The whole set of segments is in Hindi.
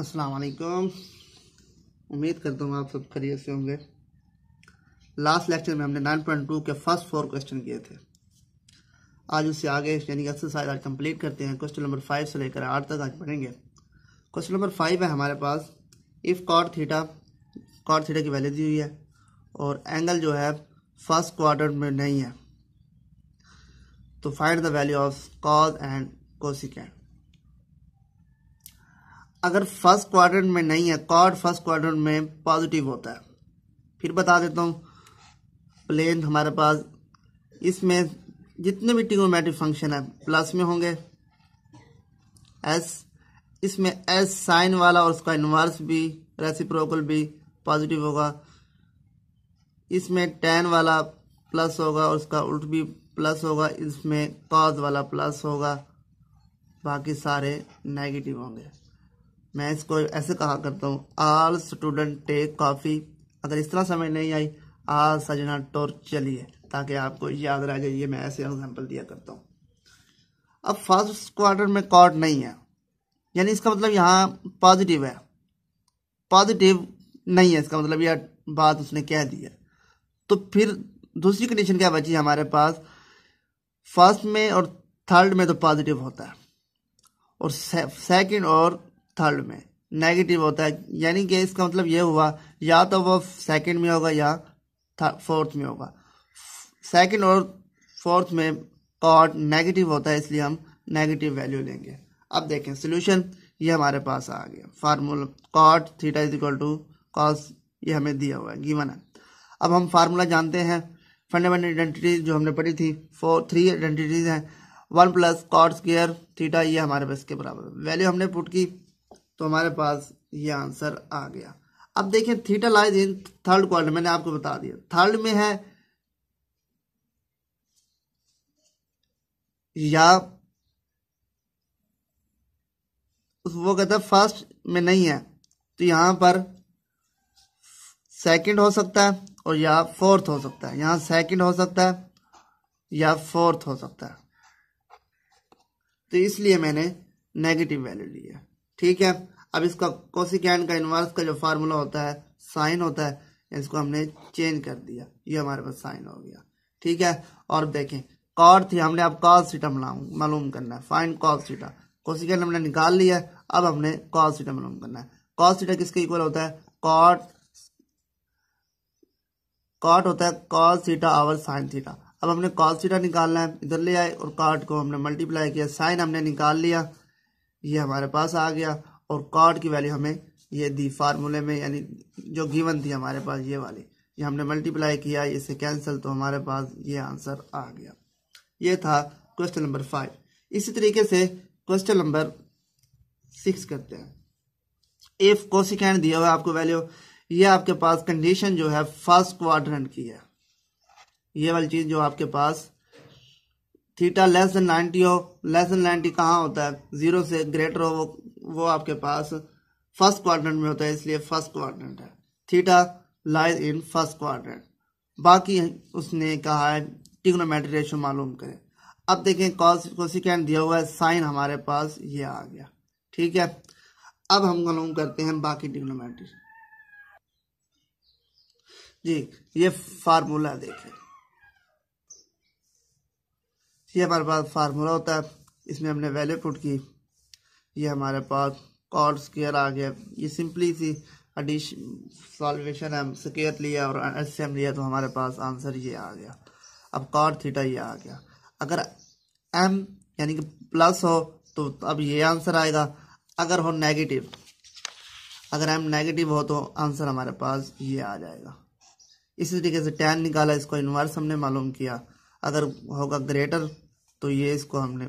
अस्सलाम वालेकुम उम्मीद करता हूँ आप सब खरीद से होंगे लास्ट लेक्चर में हमने 9.2 के फर्स्ट फोर क्वेश्चन किए थे आज उससे आगे यानी एक्सरसाइज आज कंप्लीट करते हैं क्वेश्चन नंबर फाइव से लेकर आठ तक आज पढ़ेंगे क्वेश्चन नंबर फाइव है हमारे पास if cot theta cot theta की वैल्यू दी हुई है और एंगल जो है फर्स्ट क्वार्टर में नहीं है तो find the value of cos and cosecant अगर फर्स्ट क्वार्टर में नहीं है कॉर्ड फर्स्ट क्वार्टर में पॉजिटिव होता है फिर बता देता हूँ प्लेन हमारे पास इसमें जितने भी टिगोमेट्रिक फंक्शन है प्लस में होंगे एस इसमें एस साइन वाला और उसका इन्वर्स भी रेसिप्रोकल भी पॉजिटिव होगा इसमें टेन वाला प्लस होगा और उसका उल्ट भी प्लस होगा इसमें कॉज वाला प्लस होगा बाकी सारे नेगेटिव होंगे मैं इसको ऐसे कहा करता हूँ आल स्टूडेंट टेक कॉफ़ी अगर इस तरह समझ नहीं आई आल सजना टोर चलिए ताकि आपको याद रह जाइए मैं ऐसे एग्जाम्पल दिया करता हूँ अब फर्स्ट क्वार्टर में कॉट नहीं है यानी इसका मतलब यहाँ पॉजिटिव है पॉजिटिव नहीं है इसका मतलब यह बात उसने कह दी है तो फिर दूसरी कंडीशन क्या बची हमारे पास फर्स्ट में और थर्ड में तो पॉजिटिव होता है और सेकंड और थर्ड में नेगेटिव होता है यानी कि इसका मतलब ये हुआ या तो वो सेकंड में होगा या फोर्थ में होगा सेकंड और फोर्थ में कॉट नेगेटिव होता है इसलिए हम नेगेटिव वैल्यू लेंगे अब देखें सोल्यूशन ये हमारे पास आ गया formula cot theta is equal to cos ये हमें दिया हुआ है गिवन है अब हम फार्मूला जानते हैं फंडामेंटल आइडेंटिटीज जो हमने पढ़ी थी फोर थ्री आइडेंटिटीज हैं one plus cot square theta ये हमारे पास के बराबर वैल्यू हमने पुट की तो हमारे पास ये आंसर आ गया अब देखें theta lies in third quarter मैंने आपको बता दिया थर्ड में है या वो कहता है फर्स्ट में नहीं है तो यहां पर सेकंड हो सकता है और या फोर्थ हो सकता है यहां सेकंड हो सकता है या फोर्थ हो सकता है तो इसलिए मैंने नेगेटिव वैल्यू लिया है ठीक है अब इसका कोसिकैंड का इनवर्स का जो फार्मूला होता है साइन होता है इसको हमने चेंज कर दिया ये हमारे पास साइन हो गया ठीक है और देखें कॉर्ड थी हमने अब कॉल सीटा मालूम करना है फाइन कॉल सीटा कोसिकैंड हमने निकाल लिया है अब हमने कॉल सीटा मालूम करना है कॉल सीटा किसके इक्वल होता है कॉट कॉट होता है कॉल सीटा आवर साइन सीटा अब हमने कॉल सीटा निकालना है इधर ले आए और कॉट को हमने मल्टीप्लाई किया साइन हमने निकाल लिया ये हमारे पास आ गया और कार्ड की वैल्यू हमें ये दी फार्मूले में यानी जो गिवन थी हमारे पास ये वाली ये हमने मल्टीप्लाई किया इसे कैंसिल तो हमारे पास ये आंसर आ गया ये था क्वेश्चन नंबर फाइव इसी तरीके से क्वेश्चन नंबर सिक्स करते हैं एफ कोसिकैन दिया हुआ आपको वैल्यू ये आपके पास कंडीशन जो है फर्स्ट क्वाड्रेंट की है ये वाली चीज जो आपके पास थीटा लेस देन नाइनटी हो लेस देन नाइनटी कहाँ होता है जीरो से ग्रेटर हो वो वो आपके पास फर्स्ट क्वाड्रेंट में होता है इसलिए फर्स्ट क्वाड्रेंट है theta lies in first quadrant बाकी उसने कहा है टिग्नोमेट्री रेशो मालूम करें अब देखें कॉस कोसिकेंट दिया हुआ है साइन हमारे पास ये आ गया ठीक है अब हम मालूम करते हैं बाकी टिग्नोमेट्री जी ये फार्मूला देखें ये हमारे पास फार्मूला होता है इसमें हमने वैल्यू पुट की ये हमारे पास कॉर्ड स्केयर आ गया ये सिंपली सी अडिश सॉल्वेशन है स्केयर लिया और एस एम लिया तो हमारे पास आंसर ये आ गया अब कॉर्ड थीटा ये आ गया अगर एम यानी कि प्लस हो तो अब ये आंसर आएगा अगर हो नेगेटिव अगर एम नेगेटिव हो तो आंसर हमारे पास ये आ जाएगा इसी तरीके से टेन निकाला इसको इन्वर्स हमने मालूम किया अगर होगा ग्रेटर तो ये इसको हमने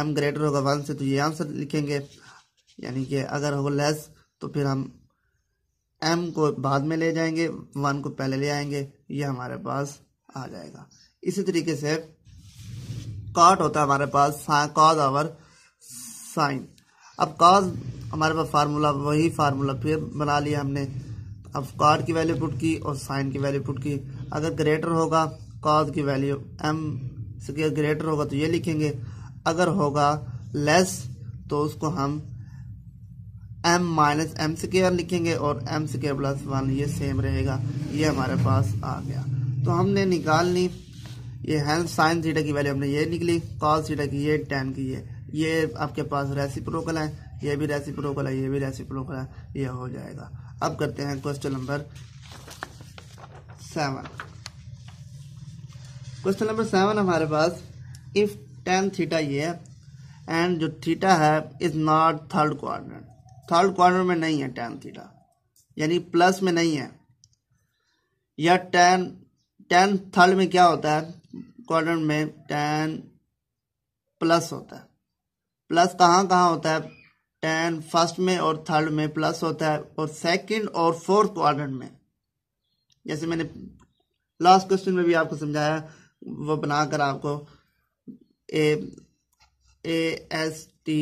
एम ग्रेटर होगा वन से तो ये आंसर लिखेंगे यानी कि अगर होगा लेस तो फिर हम एम को बाद में ले जाएंगे वन को पहले ले आएंगे ये हमारे पास आ जाएगा इसी तरीके से कॉट होता है हमारे पास कॉज आवर साइन अब कॉज हमारे पास फार्मूला वही फार्मूला फिर बना लिया हमने अब कॉट की वैल्यू पुट की और साइन की वैल्यू पुट की अगर ग्रेटर होगा कॉज की वैल्यू एम स्केयर ग्रेटर होगा तो ये लिखेंगे अगर होगा लेस तो उसको हम एम माइनस एम स्केयर लिखेंगे और एम स्केयर प्लस वन ये सेम रहेगा ये हमारे पास आ गया तो हमने निकाल ली ये हेल्थ साइन थीटा की वैल्यू हमने ये निकली कॉज थीटा की ये टेन की ये ये आपके पास रेसिप्रोकल है ये भी रेसिप्रोकल है ये भी रेसिप्रोकल है ये हो जाएगा अब करते हैं question number seven question number seven हमारे पास इफ टेन थीटा ये है एंड जो थीटा है is not third quarter third quarter में नहीं है टेन थीटा यानी प्लस में नहीं है या टेन टेन थर्ड में क्या होता है क्वार्टर में टेन प्लस होता है प्लस कहाँ कहाँ होता है टेन फर्स्ट में और थर्ड में प्लस होता है और सेकंड और फोर्थ क्वार्टर में जैसे मैंने लास्ट क्वेश्चन में भी आपको समझाया वो बनाकर आपको ए ए एस टी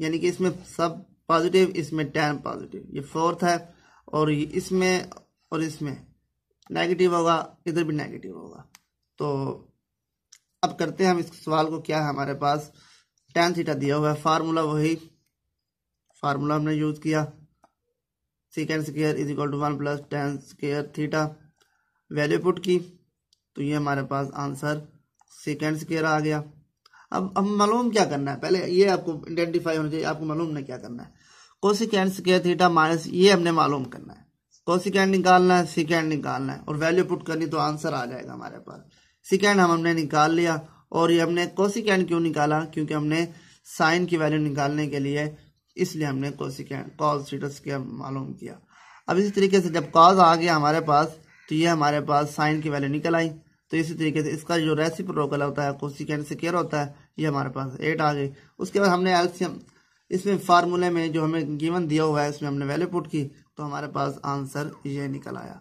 यानी कि इसमें सब पॉजिटिव इसमें टेन पॉजिटिव ये फोर्थ है और इसमें और इसमें नेगेटिव होगा इधर भी नेगेटिव होगा तो अब करते हैं हम इस सवाल को क्या है हमारे पास टेन थीटा दिया हुआ है फार्मूला वही फार्मूला हमने यूज़ किया secant square is equal to one plus tan square theta value put की तो ये हमारे पास आंसर सेकेंड स्केयर आ गया अब अब मालूम क्या करना है पहले ये आपको आइडेंटिफाई होना चाहिए आपको मालूम नहीं क्या करना है कोसिकेंड स्केयर थीटा माइनस ये हमने मालूम करना है कोसिकेंड निकालना है सिकेंड निकालना है और वैल्यू पुट करनी तो आंसर आ जाएगा हमारे पास सिकेंड हम हमने निकाल लिया और ये हमने कोसिकेंड क्यों निकाला क्योंकि हमने साइन की वैल्यू निकालने के लिए इसलिए हमने कोसिकेंड कॉज थीटा स्केयर मालूम किया अब इसी तरीके से जब कॉज आ गया हमारे पास तो ये हमारे पास साइन की वैल्यू निकल आई तो इसी तरीके से इसका जो रेसिप्रोकल होता है कोसिकेंट से केयर होता है ये हमारे पास एट आ गई उसके बाद हमने एल्सियम इसमें फार्मूले में जो हमें गिवन दिया हुआ है इसमें हमने वैल्यू पुट की तो हमारे पास आंसर ये निकल आया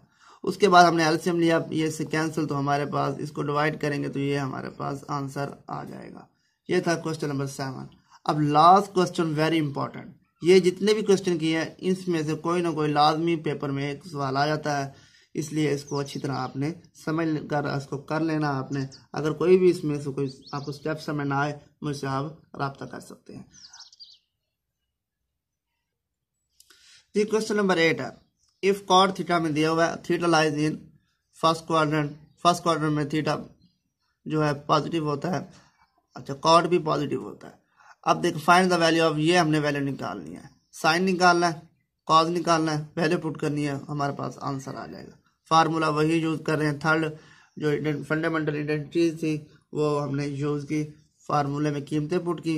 उसके बाद हमने एल्शियम लिया ये से कैंसिल तो हमारे पास इसको डिवाइड करेंगे तो ये हमारे पास आंसर आ जाएगा ये था क्वेश्चन नंबर सेवन अब लास्ट क्वेश्चन वेरी इंपॉर्टेंट ये जितने भी क्वेश्चन किए हैं इसमें से कोई ना कोई लाजमी पेपर में एक सवाल आ जाता है इसलिए इसको अच्छी तरह आपने समझ कर इसको कर लेना आपने अगर कोई भी इसमें से कोई आपको स्टेप समझ ना आए मुझसे आप रबता कर सकते हैं जी क्वेश्चन नंबर एट है इफ कॉर्ड थीटा में दिया हुआ है theta lies in first quarter first quarter में थीटा जो है पॉजिटिव होता है अच्छा कॉड भी पॉजिटिव होता है अब देख फाइन द वैल्यू ऑफ ये हमने वैल्यू निकालनी है साइन निकालना है कॉज निकालना है वैल्यू पुट करनी है हमारे पास आंसर आ जाएगा फार्मूला वही यूज़ कर रहे हैं थर्ड जो फंडामेंटल आइडेंटिटी थी वो हमने यूज़ की फार्मूले में कीमतें पुट की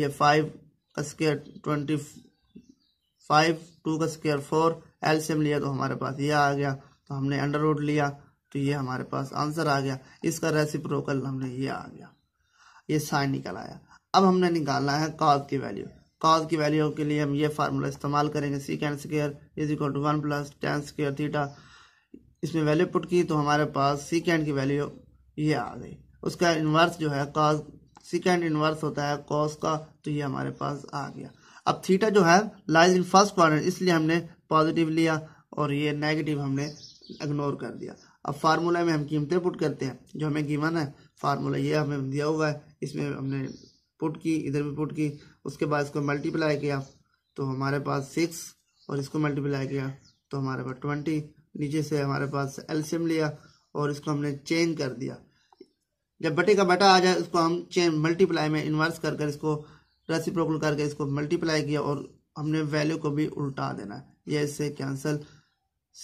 ये five square twenty five two का स्केयर फोर एल्सियम लिया तो हमारे पास ये आ गया तो हमने अंडर रूट लिया तो ये हमारे पास आंसर आ गया इसका रेसिप्रोकल हमने ये आ गया ये साइन निकल आया अब हमने निकालना है कॉज की वैल्यू कॉज की वैल्यू के लिए हम ये फार्मूला इस्तेमाल करेंगे secant square is equal to one plus tan square theta इसमें वैल्यू पुट की तो हमारे पास सीकेंड की वैल्यू ये आ गई उसका इन्वर्स जो है कॉस सीकेंड इन्वर्स होता है कॉस का तो ये हमारे पास आ गया अब थीटा जो है लाइज इन फर्स्ट क्वाड्रेंट इसलिए हमने पॉजिटिव लिया और ये नेगेटिव हमने इग्नोर कर दिया अब फार्मूला में हम कीमतें पुट करते हैं जो हमें गिवन है फार्मूला ये हमें दिया हुआ है इसमें हमने पुट की इधर भी पुट की उसके बाद इसको मल्टीप्लाई किया तो हमारे पास सिक्स और इसको मल्टीप्लाई किया तो हमारे पास ट्वेंटी नीचे से हमारे पास एल्शियम लिया और इसको हमने चेंज कर दिया जब बटे का बटा आ जाए उसको हम चेंज मल्टीप्लाई में इन्वर्स कर कर इसको रेसिप्रोकल करके इसको मल्टीप्लाई किया और हमने वैल्यू को भी उल्टा देना है इससे कैंसिल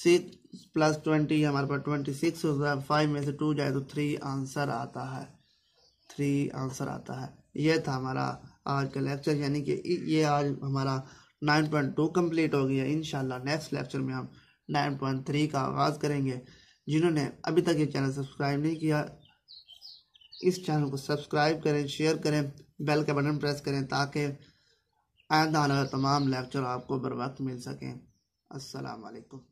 सिक्स प्लस ट्वेंटी हमारे पास ट्वेंटी सिक्स हो जाए फाइव में से टू जाए तो थ्री आंसर आता है थ्री आंसर आता है यह था हमारा आज का लेक्चर यानी कि ये आज हमारा नाइन पॉइंट टू कम्प्लीट हो गया इन नेक्स्ट लेक्चर में हम नाइन पॉइंट थ्री का आगाज़ करेंगे जिन्होंने अभी तक ये चैनल सब्सक्राइब नहीं किया इस चैनल को सब्सक्राइब करें शेयर करें बेल का बटन प्रेस करें ताकि आइंदा आने वाले तमाम लेक्चर आपको बर वक्त मिल सकें असलकम